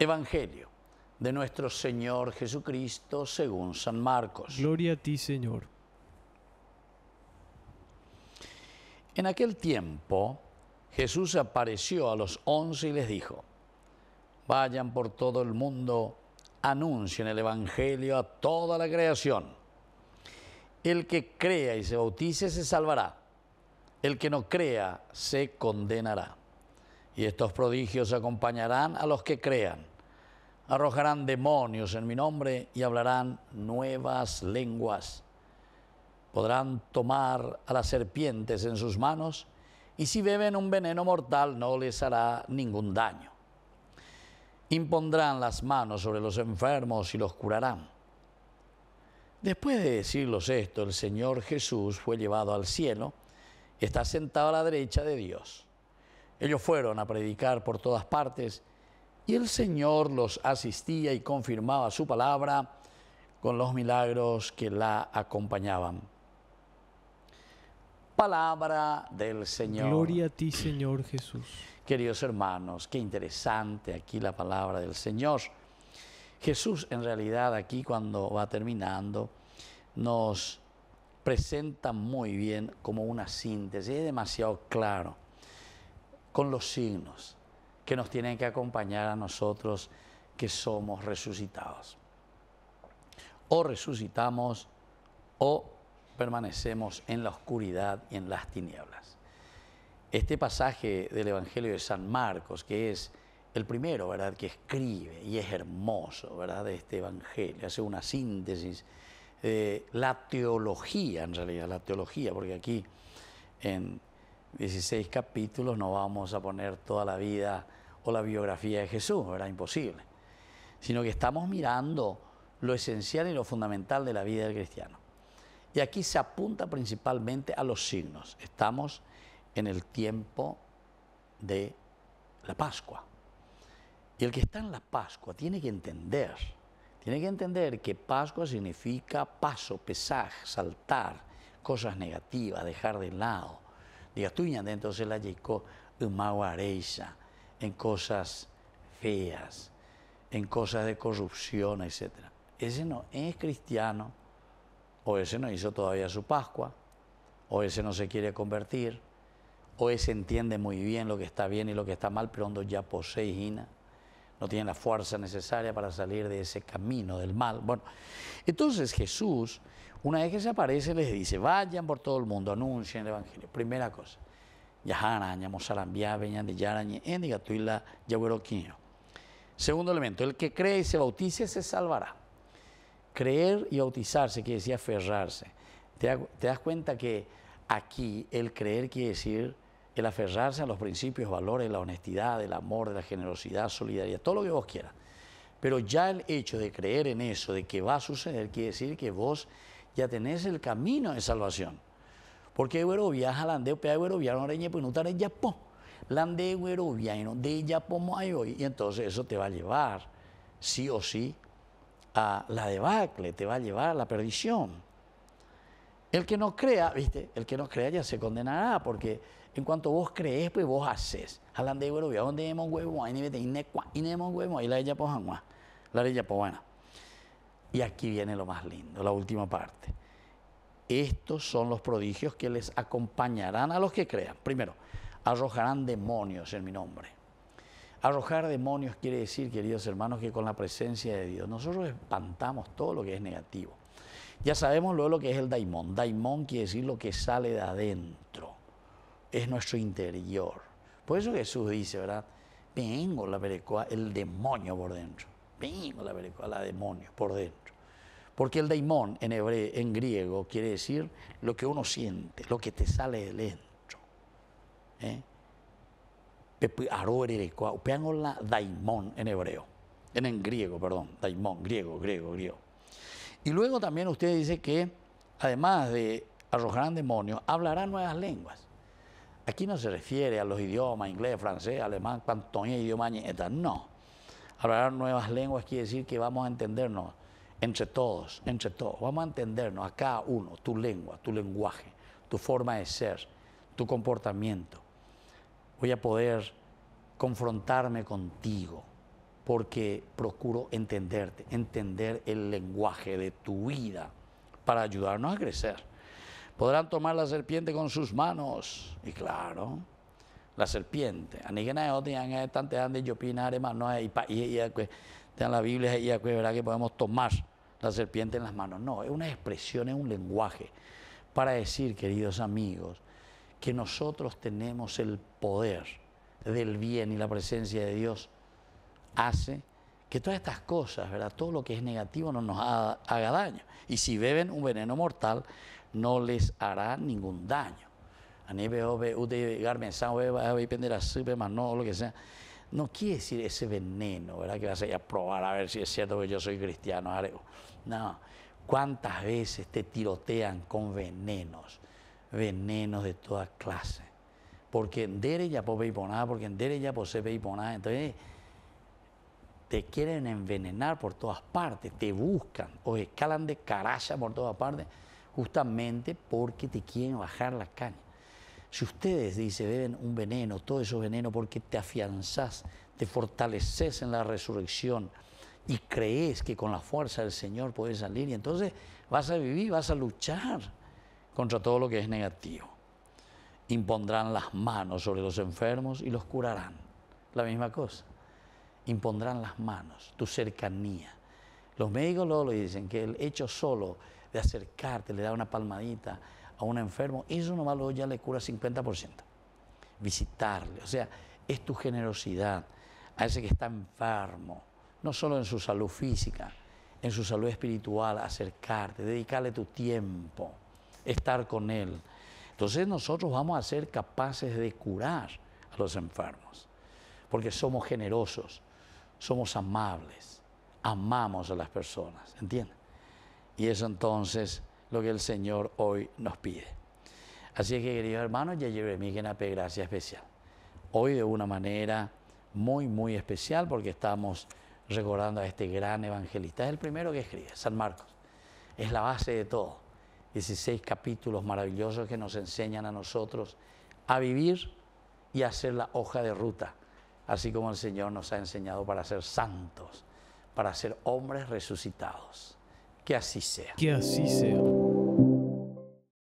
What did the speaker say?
Evangelio de nuestro Señor Jesucristo según San Marcos. Gloria a ti, Señor. En aquel tiempo Jesús apareció a los once y les dijo, vayan por todo el mundo, anuncien el Evangelio a toda la creación. El que crea y se bautice se salvará, el que no crea se condenará. Y estos prodigios acompañarán a los que crean arrojarán demonios en mi nombre y hablarán nuevas lenguas. Podrán tomar a las serpientes en sus manos y si beben un veneno mortal no les hará ningún daño. Impondrán las manos sobre los enfermos y los curarán. Después de decirlos esto, el Señor Jesús fue llevado al cielo y está sentado a la derecha de Dios. Ellos fueron a predicar por todas partes y el Señor los asistía y confirmaba su palabra con los milagros que la acompañaban. Palabra del Señor. Gloria a ti, Señor Jesús. Queridos hermanos, qué interesante aquí la palabra del Señor. Jesús en realidad aquí cuando va terminando nos presenta muy bien como una síntesis, es demasiado claro, con los signos que nos tienen que acompañar a nosotros que somos resucitados. O resucitamos o permanecemos en la oscuridad y en las tinieblas. Este pasaje del Evangelio de San Marcos, que es el primero, ¿verdad?, que escribe y es hermoso, ¿verdad?, de este Evangelio, hace una síntesis de la teología, en realidad, la teología, porque aquí en 16 capítulos no vamos a poner toda la vida la biografía de Jesús, era imposible, sino que estamos mirando lo esencial y lo fundamental de la vida del cristiano. Y aquí se apunta principalmente a los signos. Estamos en el tiempo de la Pascua. Y el que está en la Pascua tiene que entender, tiene que entender que Pascua significa paso, pesaj, saltar, cosas negativas, dejar de lado. Diga, tú entonces la llegó, areisa en cosas feas, en cosas de corrupción, etc. Ese no es cristiano, o ese no hizo todavía su Pascua, o ese no se quiere convertir, o ese entiende muy bien lo que está bien y lo que está mal, pero no ya posee no tiene la fuerza necesaria para salir de ese camino del mal. Bueno, entonces Jesús, una vez que se aparece, les dice, vayan por todo el mundo, anuncien el Evangelio. Primera cosa. Yajara, mosalambia, veña de Yara, Endigatuila, Yagüeroquinho. Segundo elemento, el que cree y se bautice se salvará. Creer y bautizarse quiere decir aferrarse. Te, das cuenta que aquí el creer quiere decir el aferrarse a los principios, valores, la honestidad, el amor, la generosidad, solidaridad, todo lo que vos quieras. Pero ya el hecho de creer en eso, de que va a suceder, quiere decir que vos ya tenés el camino de salvación porque güero viaja lande pe pues, güero viaja no pues no estar en Japón lande güero viaja de Japón hay hoy y entonces eso te va a llevar sí o sí a la debacle te va a llevar a la perdición el que no crea viste el que no crea ya se condenará porque en cuanto vos crees pues vos haces de güero viaja donde hemos huevo ahí ni vete inecua y huevo ahí la de Japón la de Japón bueno y aquí viene lo más lindo la última parte estos son los prodigios que les acompañarán a los que crean. Primero, arrojarán demonios en mi nombre. Arrojar demonios quiere decir, queridos hermanos, que con la presencia de Dios nosotros espantamos todo lo que es negativo. Ya sabemos luego lo que es el daimón. Daimón quiere decir lo que sale de adentro. Es nuestro interior. Por eso Jesús dice, ¿verdad? Vengo la perecoa, el demonio por dentro. Vengo la perecoa, la demonio por dentro. Porque el daimón en, en griego quiere decir lo que uno siente, lo que te sale de dentro. ¿Eh? la daimón en hebreo, en, griego, perdón, daimón, griego, griego, griego. Y luego también usted dice que, además de arrojarán demonios, hablarán nuevas lenguas. Aquí no se refiere a los idiomas, inglés, francés, alemán, cantonés, idioma, no. Hablarán nuevas lenguas quiere decir que vamos a entendernos entre todos, entre todos. Vamos a entendernos a cada uno, tu lengua, tu lenguaje, tu forma de ser, tu comportamiento. Voy a poder confrontarme contigo porque procuro entenderte, entender el lenguaje de tu vida para ayudarnos a crecer. Podrán tomar la serpiente con sus manos. Y claro, la serpiente. Anigena es tante yo no en la Biblia y verá que podemos tomar la serpiente en las manos. No, es una expresión, es un lenguaje para decir, queridos amigos, que nosotros tenemos el poder del bien y la presencia de Dios hace que todas estas cosas, ¿verdad? todo lo que es negativo no nos haga, daño. Y si beben un veneno mortal, no les hará ningún daño. A nivel lo que sea no quiere decir ese veneno, ¿verdad? Que vas a ir a probar a ver si es cierto que yo soy cristiano. No, ¿cuántas veces te tirotean con venenos? Venenos de todas clases. Porque en Dere ya por nada, porque en Dere ya por nada. Entonces, te quieren envenenar por todas partes, te buscan o escalan de caracha por todas partes, justamente porque te quieren bajar las caña. Si ustedes, dice, beben un veneno, todo eso veneno, porque te afianzás, te fortaleces en la resurrección y crees que con la fuerza del Señor puedes salir, y entonces vas a vivir, vas a luchar contra todo lo que es negativo. Impondrán las manos sobre los enfermos y los curarán. La misma cosa. Impondrán las manos, tu cercanía. Los médicos luego lo dicen, que el hecho solo de acercarte, le da una palmadita, a un enfermo, eso nomás lo ya le cura 50%. Visitarle, o sea, es tu generosidad a ese que está enfermo, no solo en su salud física, en su salud espiritual, acercarte, dedicarle tu tiempo, estar con él. Entonces nosotros vamos a ser capaces de curar a los enfermos, porque somos generosos, somos amables, amamos a las personas, ¿entiendes? Y eso entonces lo que el Señor hoy nos pide. Así es que, queridos hermanos, ya llevo mi genape gracia especial. Hoy de una manera muy, muy especial porque estamos recordando a este gran evangelista. Es el primero que escribe, San Marcos. Es la base de todo. 16 capítulos maravillosos que nos enseñan a nosotros a vivir y a ser la hoja de ruta, así como el Señor nos ha enseñado para ser santos, para ser hombres resucitados. Qu'assisser. Qu'assisser.